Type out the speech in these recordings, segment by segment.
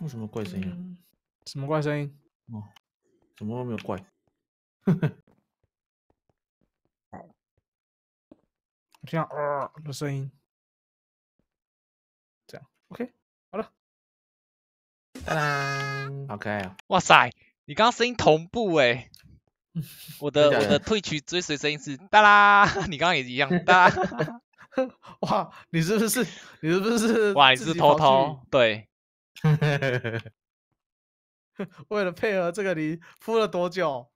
有什么怪声音？什么怪声音？哦，什么没有怪？这样啊的声音，这样 OK，好了，哒啦，OK，哇塞，你刚刚声音同步哎，我的我的退群追随声音是哒啦，你刚刚也一样哒，哇，你是不是你是不是？哇，你是偷偷对？呵呵呵呵呵，为了配合这个，你敷了多久？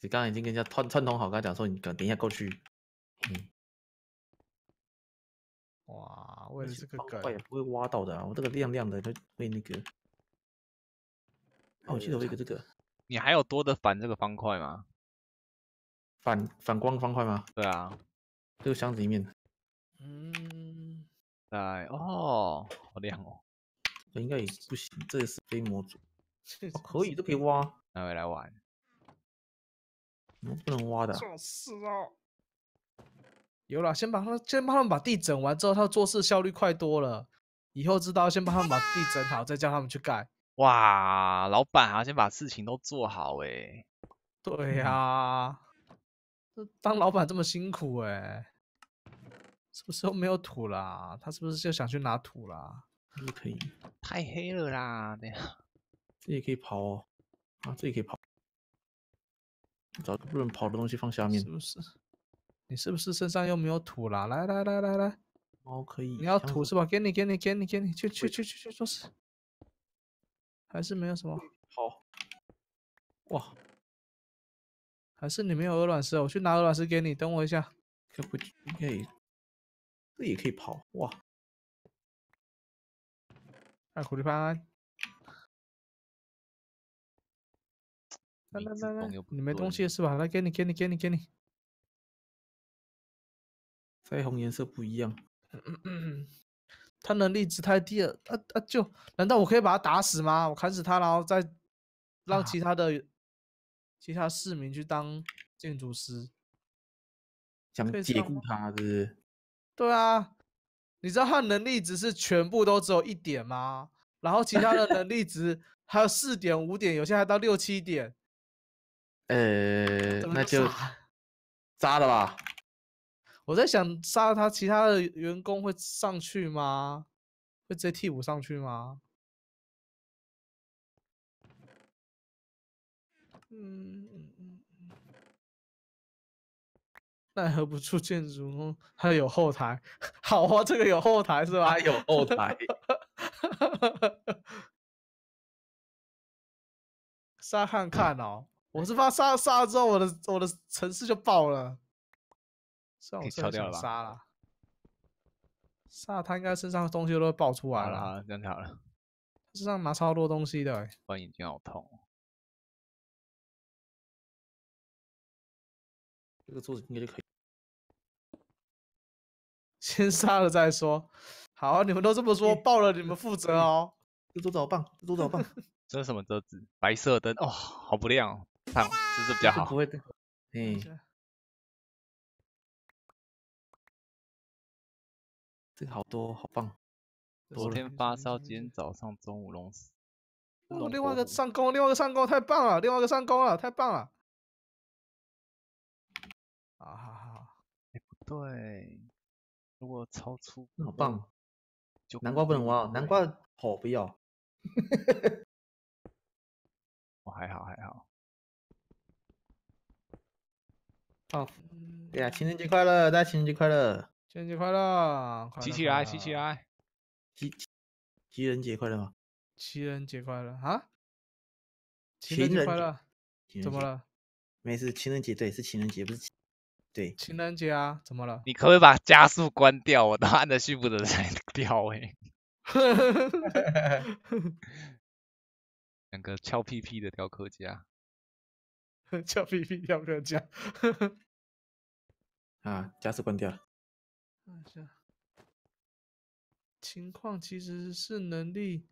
你刚刚已经跟人家串串通好，跟他讲说你等一下过去。哇，我也是个怪，也不会挖到的。我这个亮亮的，就被那个……哦，我记得有一个这个。你还有多的反这个方块吗？反反光方块吗？对啊，个箱子里面嗯。在哦，好亮哦！应该也不行，这也是非模组。可以都可以挖，拿回来玩。怎么不能挖的？作死啊！有啦，先把他先帮他们把地整完，之后他做事效率快多了。以后知道，先帮他们把地整好，再叫他们去盖。哇，老板啊，先把事情都做好哎。对呀，这当老板这么辛苦哎。什么时候没有土了？他是不是就想去拿土了？可以，太黑了啦！对呀，这也可以跑，啊，这也可以跑，找个不能跑的东西放下面。是不是，你是不是身上又没有土了？来来来来来，猫可以。你要土是吧？给你给你给你给你，去去去去去做事。还是没有什么。好。哇，还是你没有鹅卵石，我去拿鹅卵石给你，等我一下。可不可以？这也可以跑哇！哎，苦力怕，来来来来，你没东西是吧？来给你给你给你给你！腮红颜色不一样。嗯嗯嗯他能力值太低了，他他就难道我可以把他打死吗？我砍死他，然后再让其他的其他市民去当建筑师，想解雇他，是不是？对啊，你知道他能力值是全部都只有一点吗？然后其他的能力值还有四点、五点，有些还到六七点。呃，那就扎了 吧。我在想，杀了他，其他的员工会上去吗？会直接替补上去吗？嗯。奈何不出建筑梦，他有后台，好啊，这个有后台是吧？有后台。沙汉看哦，我是怕杀杀了之后，我的我的城市就爆了。这样我敲掉了吧？杀了，杀他应该身上的东西都爆出来了。好了这样就好了。身上拿超多东西的，我眼睛好痛。这个桌子应该就可以。先杀了再说，好，你们都这么说，爆了你们负责哦。这子好棒？这子好棒？这是什么子？白色灯哦，好不亮。哦，看，这是比较好。不会的，嗯。这好多，好棒。昨天发烧，今天早上、中午弄死。哦，另外一个上钩，另外一个上钩，太棒了！另外一个上钩了，太棒了。啊，哈哈，哎，不对。如果超出，那好棒！就南瓜不能挖，南瓜好不要。我还好，还好。好，对呀，情人节快乐！大家情人节快乐！情人节快乐！齐起来，齐起来！七七情人节快乐吗？情人节快乐啊！情人节快乐，怎么了？没事，情人节对，是情人节，不是。情人节啊，怎么了？你可不可以把加速关掉？我都按的虚不得在 掉哎，两个翘屁屁的雕刻家，翘屁屁雕刻家，啊，加速关掉了。看一下情况，其实是能力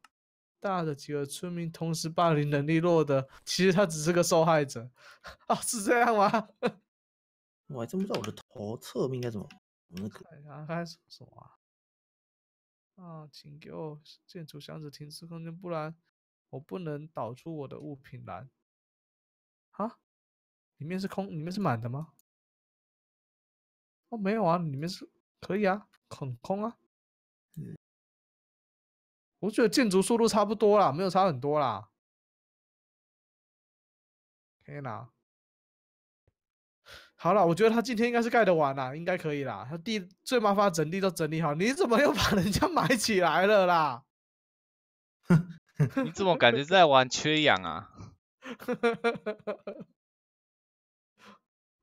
大的几个村民同时霸凌能力弱的，其实他只是个受害者。哦，是这样吗？我还真不知道我的头侧面应该怎么。我看一下，看什索啊。啊，请给我建筑箱子停止空间，不然我不能导出我的物品栏。啊？里面是空，里面是满的吗？哦，没有啊，里面是可以啊，很空啊。我觉得建筑速度差不多啦，没有差很多啦。可以啦。好了，我觉得他今天应该是盖得完了，应该可以啦。他地最麻烦，整地都整理好，你怎么又把人家 埋起来了啦？你怎么感觉在玩缺氧啊？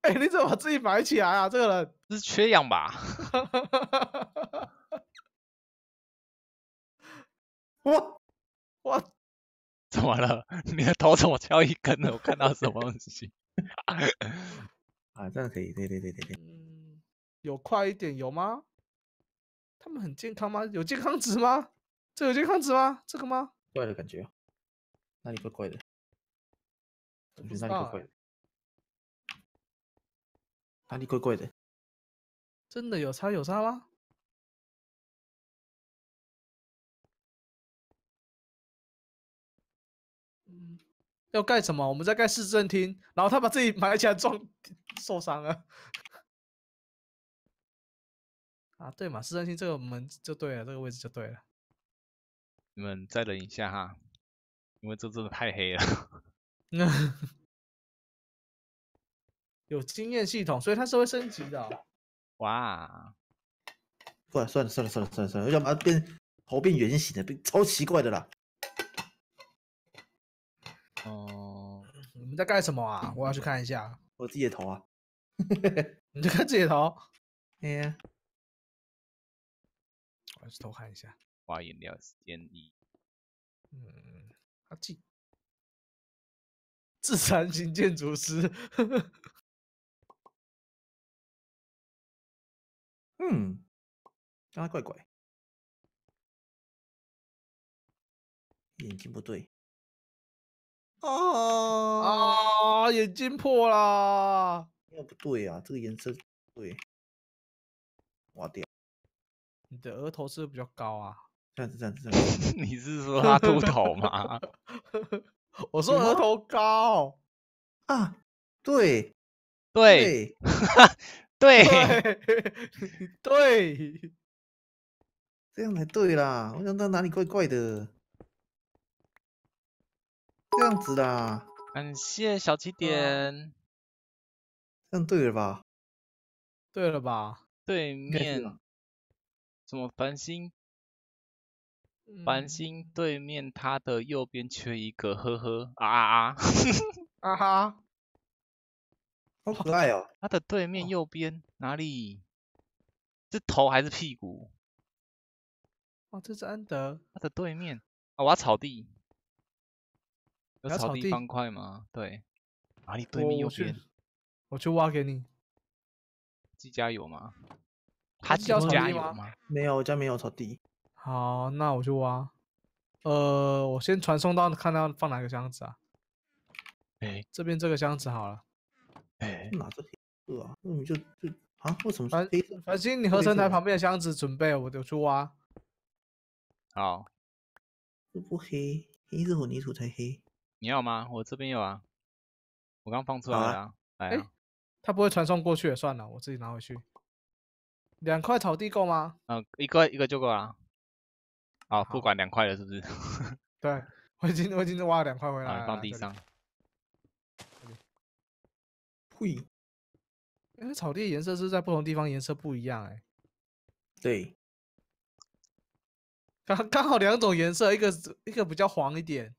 哎，你怎么自己埋起来啊？这个人是缺氧吧？我 我怎么了？你的头怎么翘一根呢？我看到什么东西？啊，这样可以，对对对对对。嗯，有快一点有吗？他们很健康吗？有健康值吗？这有健康值吗？这个吗？怪的感觉，哪里怪怪的？觉哪里怪怪的？哪里怪怪的？真的有差有差吗？要盖什么？我们在盖市政厅，然后他把自己埋起来撞 受伤了。啊，对嘛，市政厅这个门就对了，这个位置就对了。你们再等一下哈，因为这真的太黑了。有经验系统，所以它是会升级的。哇！算了算了算了算了算了要了，为么变头变圆形的？超奇怪的啦！哦，你们在干什么啊？我要去看一下。我自己的头啊，你就看自己的头。哎，呀，我要去偷看一下。花饮料时间一，嗯，阿 G，自残型建筑师。嗯，让他怪怪，眼睛不对。啊啊！眼睛破啦！那不对啊，这个颜色对。我天！你的额头是不是比较高啊？这样子，这样子，这样 你是说他秃头吗？我说额头高啊，对，对，对，对，这样才对啦！我想到哪里怪怪的，这样子的，感谢小起点。这样对了吧？对了吧？对面怎么繁星？繁星对面他的右边缺一个，呵呵啊啊啊！啊哈，好可爱哦。他的对面右边哪里？是头还是屁股？哦，这是安德，他的对面啊，我要草地。有草地方块吗？对，哪里对面有？边？我去挖给你。自家有吗？他家有吗？没有，我家没有草地。好，那我去挖。呃，我先传送到，看到放哪个箱子啊？哎，这边这个箱子好了。哎，哪这黑色啊？你就就啊？为什么？反反星，你合成台旁边的箱子准备，我就去挖。好。这不黑，黑色混凝土才黑。你要吗？我这边有啊，我刚放出来了。哎，他不会传送过去也算了，我自己拿回去。两块草地够吗？嗯，一个一个就够了。好，不管两块了，是不是？对，我已经我已经挖了两块回来了，放地上。会，因为草地颜色是在不同地方颜色不一样，哎。对。刚刚好两种颜色，一个一个比较黄一点。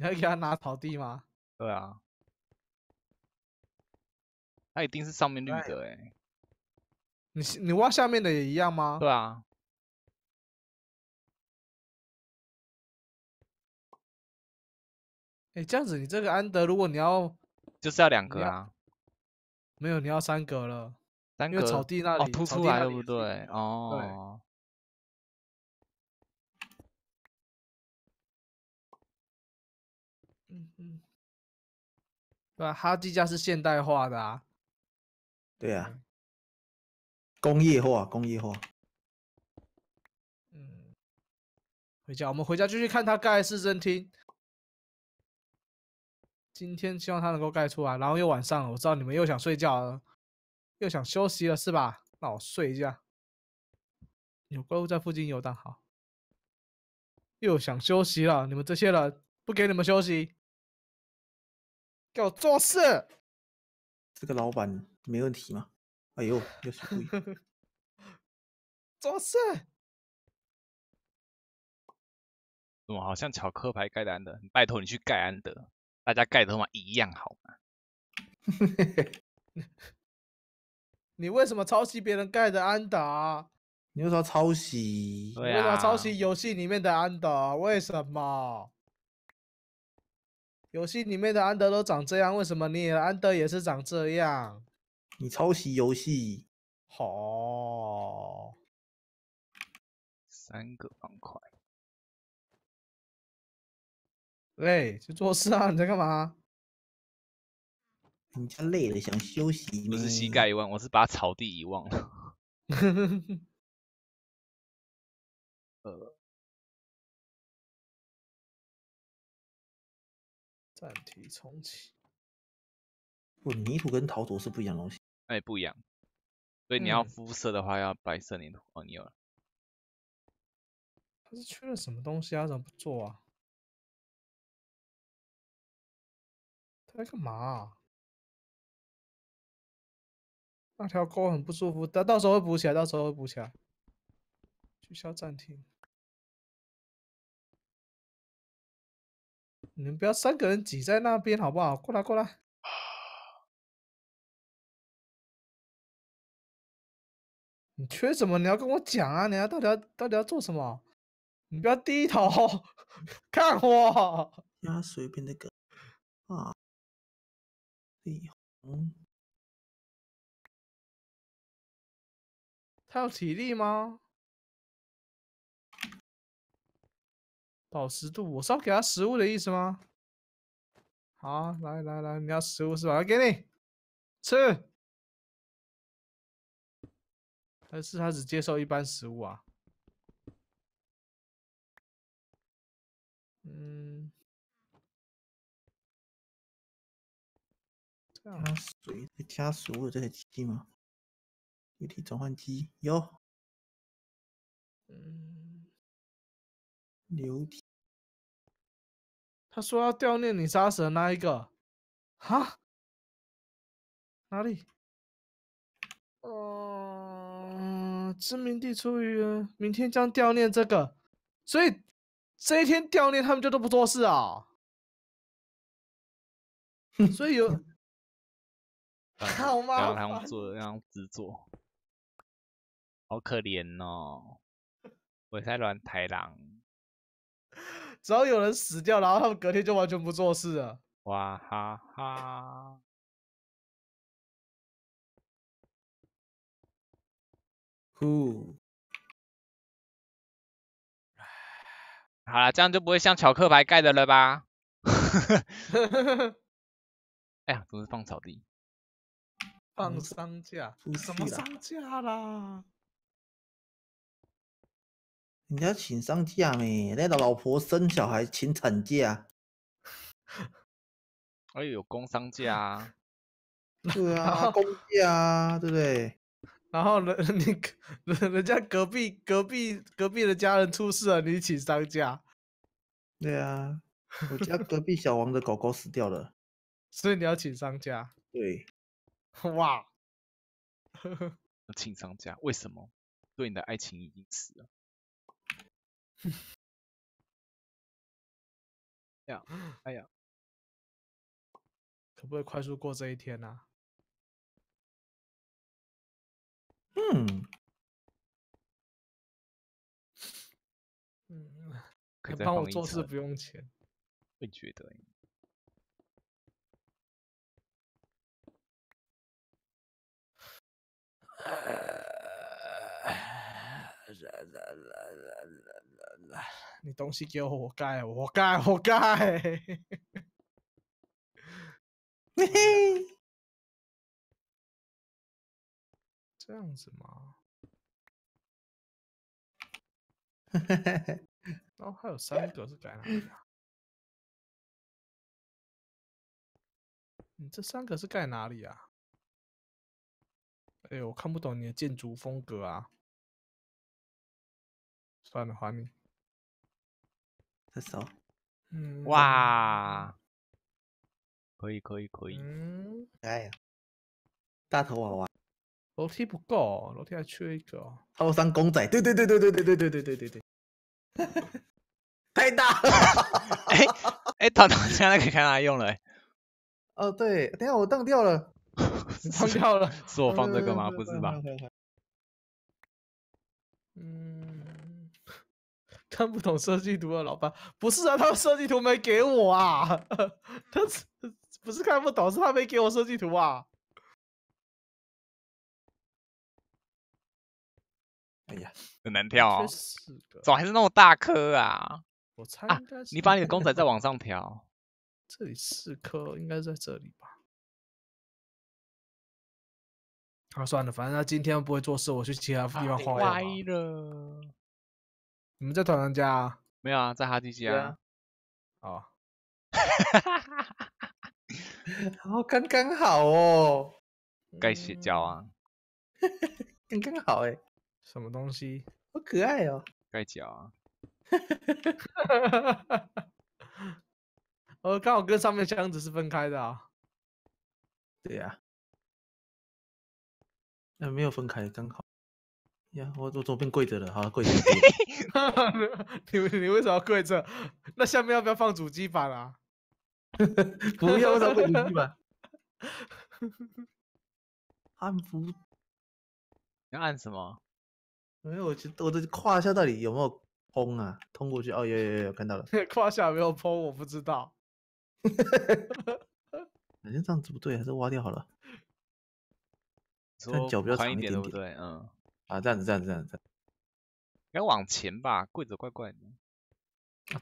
你还给他拿草地吗？对啊，他一定是上面绿的哎。你你挖下面的也一样吗？对啊。哎，这样子，你这个安德，如果你要，就是要两格啊，没有你要三格了，三为草地那里凸出来对不对哦。嗯嗯，对啊，哈基家是现代化的啊。对啊，工业化，工业化。嗯，回家，我们回家继续看他盖市政厅。今天希望他能够盖出来，然后又晚上了，我知道你们又想睡觉了，又想休息了是吧？那我睡一下。有怪物在附近游荡，好。又想休息了，你们这些人不给你们休息。给我做事！这个老板没问题吗？哎呦，又是故意装色！我 好像巧克牌盖单的，拜托你去盖安德，大家盖的嘛一样好吗？你为什么抄袭别人盖的安达？你为什么抄袭？为什么抄袭游戏里面的安达？为什么？游戏里面的安德都长这样，为什么你的安德也是长这样？你抄袭游戏？好，三个方块。喂，去做事啊？你在干嘛？你家累了，想休息。不是膝盖遗忘，我是把草地遗忘了。呵呵呵。呃。暂停重启。不，泥土跟陶土是不一样东西。哎，不一样。所以你要肤色的话，要白色泥土哦，你有了。他是缺了什么东西啊？怎么不做啊？他在干嘛？啊？那条沟很不舒服，到到时候会补起来，到时候会补起来。取消暂停。你们不要三个人挤在那边，好不好？过来，过来。你缺什么？你要跟我讲啊！你要到底要到底要做什么？你不要低头 看我。压随便的梗啊，体力？他要体力吗？保湿度，我是要给他食物的意思吗？好，来来来，你要食物是吧？来给你吃。但是他只接受一般食物啊。嗯，加水、加食物的这些机器吗？液体转换机有。嗯。刘体。他说要悼念你杀死的那一个，哈？哪里？呃，知名地出于明天将悼念这个，所以这一天悼念他们就都不做事啊。所以有 好吗？做，后这样子做，好可怜哦！我在乱抬狼。只要有人死掉，然后他们隔天就完全不做事了。哇哈哈！呼，好了，这样就不会像巧克力盖的了吧？哎呀，总是放草地，放商价？什么商价啦？你要请丧假没？那个老婆生小孩请产假，且 有工伤假，对啊，工假啊，对不对？然后人 你人人家隔壁隔壁隔壁的家人出事了，你请丧假，对啊。我家隔壁小王的狗狗死掉了，所以你要请丧假。对，哇，呵呵，请丧假为什么？对，你的爱情已经死了。哎呀，哎呀，可不可以快速过这一天呢？嗯，嗯，可以帮我做事不用钱，会觉得。来你东西给我，我盖，我盖，我盖。嘿，这样子吗？嘿，哦，还有三个是改哪里啊？你这三个是盖哪里啊？哎呦，我看不懂你的建筑风格啊！算了，还你。这首，哇，可以可以可以，嗯，哎呀，大头娃娃，楼梯不够，楼梯还缺一个，还有公仔，对对对对对对对对对对对对，太大，了。哎哎，团长现在可以看他用了，哦对，等下我放掉了，放掉了，是我放这个吗？不是吧？嗯。看不懂设计图的老爸。不是啊，他设计图没给我啊。他是不是看不懂？是他没给我设计图啊。哎呀，很难跳。啊、怎么还是那么大颗啊？我猜应该是。你把你的公仔再往上调，这里四颗，应该在这里吧。啊，算了，反正他今天不会做事，我去其他地方画。歪了。你们在团长家啊？没有啊，在哈迪家。啊。哦。哦，刚刚好哦。盖鞋脚啊。刚刚好哎。什么东西？好可爱哦。盖脚啊。哦，我刚好跟上面箱子是分开的啊。对呀。那没有分开，刚好。呀，我我怎么变跪着了？好，跪着。你 你为什么要跪着？那下面要不要放主机板啊？不要，为什么不主机板？按不？要按什么？没有，我这我的胯下到底有没有通啊？通过去？哦，有有有看到了。胯下没有通，我不知道。反正这样子不对，还是挖掉好了。但脚比较长一点，对不对？嗯。啊，这样子，这样子，这样子，要往前吧？柜子怪怪的，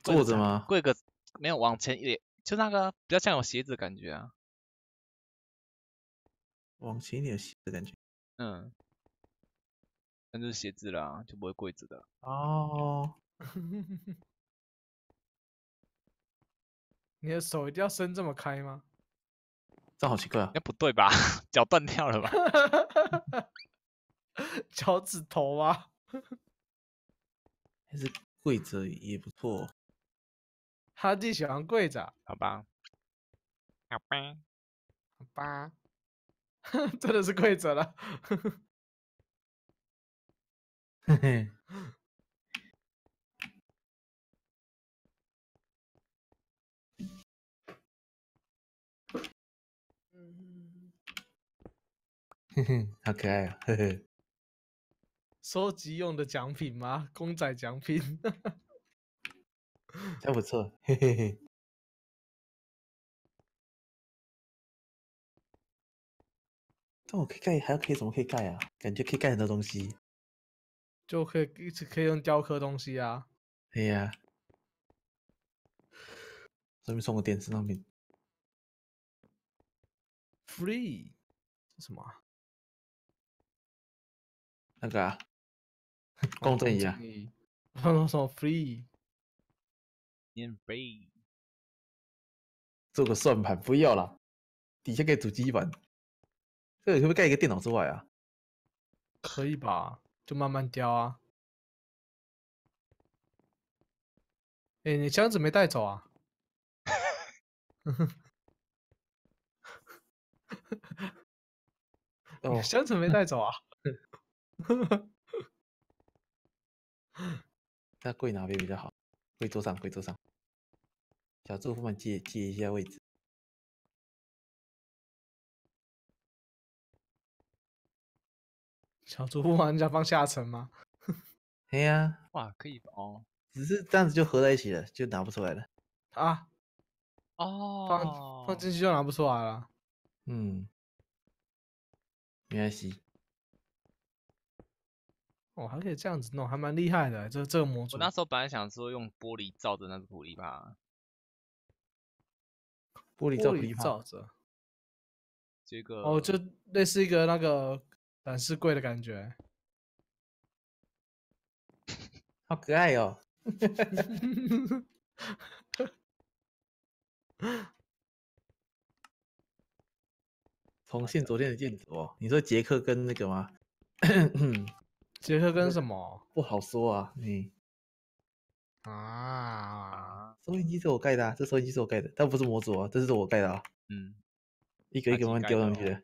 坐着吗？柜子没有往前，也就那个比较像有鞋子感觉啊，往前一点鞋子感觉，嗯，那就是鞋子了，就不会柜子的哦。你的手一定要伸这么开吗？这好奇怪，啊！该不对吧？脚断掉了吧？脚趾头吗？还是跪着也不错。他弟喜欢跪着，好吧，好吧，好吧，真的是跪着了，嘿嘿，嘿嘿，好可爱啊，嘿嘿。收集用的奖品吗？公仔奖品，还不错，嘿嘿嘿。但我可以盖，还可以怎么可以盖啊？感觉可以盖很多东西，就可以一直可以用雕刻东西啊。哎呀，顺便送个电视商品，free 是什么？那个。公 正一下，什么什么 free，做个算盘不要了。底下盖主机板，这里可不可以盖一个电脑桌啊？可以吧，就慢慢雕啊。哎，你箱子没带走啊？呵呵，哦，箱子没带走啊？呵呵。在柜哪边比较好？柜桌上，柜桌上。小住户们借借一下位置。小住户，人家放下层吗？对 呀。哇，可以哦。只是这样子就合在一起了，就拿不出来了。啊。哦。放放进去就拿不出来了。嗯。没关系。哦，还可以这样子弄，还蛮厉害的。这这个模组，那时候本来想说用玻璃罩的那个玻璃帕，玻璃罩着。这个哦，就类似一个那个展示柜的感觉，好可爱哦。重现昨天的镜子哦，你说杰克跟那个吗？杰克跟什么不好说啊？你啊，收音机是我盖的，这收音机是我盖的，但不是模组啊，这是我盖的。啊。嗯，一个一个慢慢丢上去。